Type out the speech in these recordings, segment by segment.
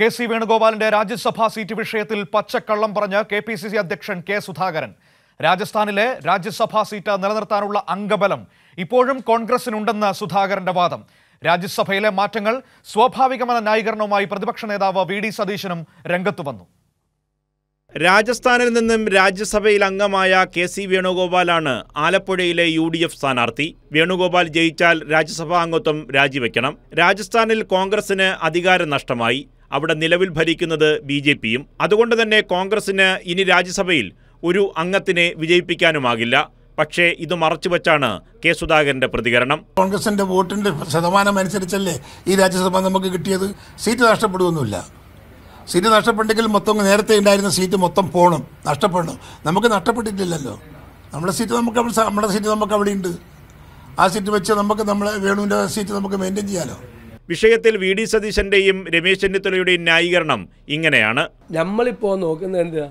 K C വേണുഗോപാലിന്റെ Rajya Sabha seat വിഷയത്തിൽ പച്ചക്കള്ളം പറഞ്ഞ് കെ പി സി സി അധ്യക്ഷൻ കെ സുധാകരൻ രാജസ്ഥാനിലെ രാജ്യസഭാ സീറ്റ് നിലനിർത്താനുള്ള അംഗബലം ഇപ്പോഴും കോൺഗ്രസിനുണ്ടെന്ന് സുധാകരന്റെ വാദം രാജ്യസഭയിലെ മാറ്റങ്ങൾ സ്വാഭാവികമെന്ന ന്യായീകരണവുമായി പ്രതിപക്ഷ നേതാവ് വി ഡി സതീശനും രംഗത്തു വന്നു രാജസ്ഥാനിൽ നിന്നും രാജ്യസഭയിൽ അംഗമായ കെ സി വേണുഗോപാലാണ് ആലപ്പുഴയിലെ യു ഡി എഫ് സ്ഥാനാർത്ഥി വേണുഗോപാൽ ജയിച്ചാൽ രാജ്യസഭാ അംഗത്വം രാജിവെക്കണം രാജസ്ഥാനിൽ കോൺഗ്രസിന് അധികാര നഷ്ടമായി അവിടെ നിലവിൽ ഭരിക്കുന്നത് ബി ജെ പിയും അതുകൊണ്ട് തന്നെ കോൺഗ്രസിന് ഇനി രാജ്യസഭയിൽ ഒരു അംഗത്തിനെ വിജയിപ്പിക്കാനുമാകില്ല പക്ഷേ ഇത് വെച്ചാണ് കെ സുധാകരന്റെ പ്രതികരണം കോൺഗ്രസിന്റെ വോട്ടിന്റെ ശതമാനം അനുസരിച്ചല്ലേ ഈ രാജ്യസഭ നമുക്ക് കിട്ടിയത് സീറ്റ് നഷ്ടപ്പെടുകയൊന്നുമില്ല സീറ്റ് നഷ്ടപ്പെട്ടെങ്കിൽ മൊത്തം നേരത്തെ ഉണ്ടായിരുന്ന സീറ്റ് മൊത്തം പോകണം നഷ്ടപ്പെടണം നമുക്ക് നഷ്ടപ്പെട്ടിട്ടില്ലല്ലോ നമ്മുടെ സീറ്റ് നമുക്ക് നമ്മുടെ സീറ്റ് നമുക്ക് അവിടെ ഉണ്ട് ആ സീറ്റ് വെച്ച് നമുക്ക് നമ്മളെ വേണുവിൻ്റെ സീറ്റ് നമുക്ക് മെയിൻറ്റെയിൻ ചെയ്യാമല്ലോ വിഷയത്തിൽ വി ഡി സതീശൻ്റെയും രമേശ് ചെന്നിത്തലയുടെയും ന്യായീകരണം ഇങ്ങനെയാണ് നമ്മളിപ്പോൾ നോക്കുന്നത് എന്താ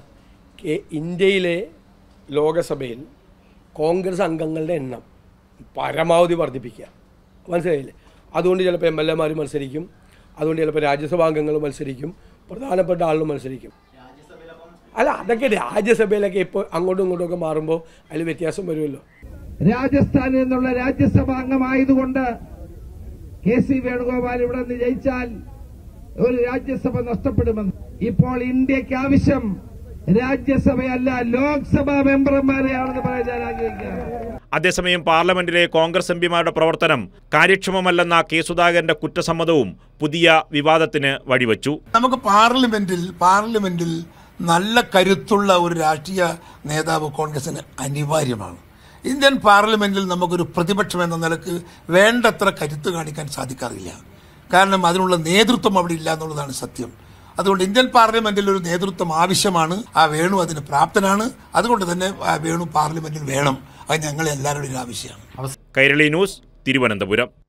ഇന്ത്യയിലെ ലോകസഭയിൽ കോൺഗ്രസ് അംഗങ്ങളുടെ എണ്ണം പരമാവധി വർദ്ധിപ്പിക്കുക മനസ്സിലായില്ലേ അതുകൊണ്ട് ചിലപ്പോൾ എം എൽ എമാർ മത്സരിക്കും അതുകൊണ്ട് ചിലപ്പോൾ രാജ്യസഭാ അംഗങ്ങൾ മത്സരിക്കും പ്രധാനപ്പെട്ട ആളുകൾ മത്സരിക്കും അല്ല അതൊക്കെ രാജ്യസഭയിലൊക്കെ ഇപ്പോൾ അങ്ങോട്ടും ഇങ്ങോട്ടും ഒക്കെ മാറുമ്പോൾ അതിൽ വ്യത്യാസം വരുമല്ലോ രാജസ്ഥാനിൽ നിന്നുള്ള രാജ്യസഭാംഗമായതുകൊണ്ട് കെ സി വേണുഗോപാൽ ഇവിടെ നിന്ന് ജയിച്ചാൽ ഒരു രാജ്യസഭ നഷ്ടപ്പെടുമെന്ന് ഇപ്പോൾ ഇന്ത്യക്ക് ആവശ്യം രാജ്യസഭയല്ല ലോക്സഭാ മെമ്പർമാരെയാണെന്ന് പറയാൻ ഞാൻ ആഗ്രഹിക്കുകയാണ് അതേസമയം പാർലമെന്റിലെ കോൺഗ്രസ് എംപിമാരുടെ പ്രവർത്തനം കാര്യക്ഷമമല്ലെന്ന കെ സുധാകരന്റെ കുറ്റസമ്മതവും പുതിയ വിവാദത്തിന് വഴിവെച്ചു നമുക്ക് പാർലമെന്റിൽ പാർലമെന്റിൽ നല്ല കരുത്തുള്ള ഒരു രാഷ്ട്രീയ നേതാവ് കോൺഗ്രസിന് അനിവാര്യമാണ് ഇന്ത്യൻ പാർലമെൻറ്റിൽ നമുക്കൊരു പ്രതിപക്ഷം എന്ന നിലക്ക് വേണ്ടത്ര കരുത്ത് കാണിക്കാൻ സാധിക്കാറില്ല കാരണം അതിനുള്ള നേതൃത്വം അവിടെ ഇല്ല എന്നുള്ളതാണ് സത്യം അതുകൊണ്ട് ഇന്ത്യൻ പാർലമെന്റിൽ ഒരു നേതൃത്വം ആവശ്യമാണ് ആ വേണു അതിന് പ്രാപ്തനാണ് അതുകൊണ്ട് തന്നെ ആ വേണു പാർലമെന്റിൽ വേണം അത് ഞങ്ങൾ എല്ലാവരുടെയും ആവശ്യമാണ് കൈരളി ന്യൂസ് തിരുവനന്തപുരം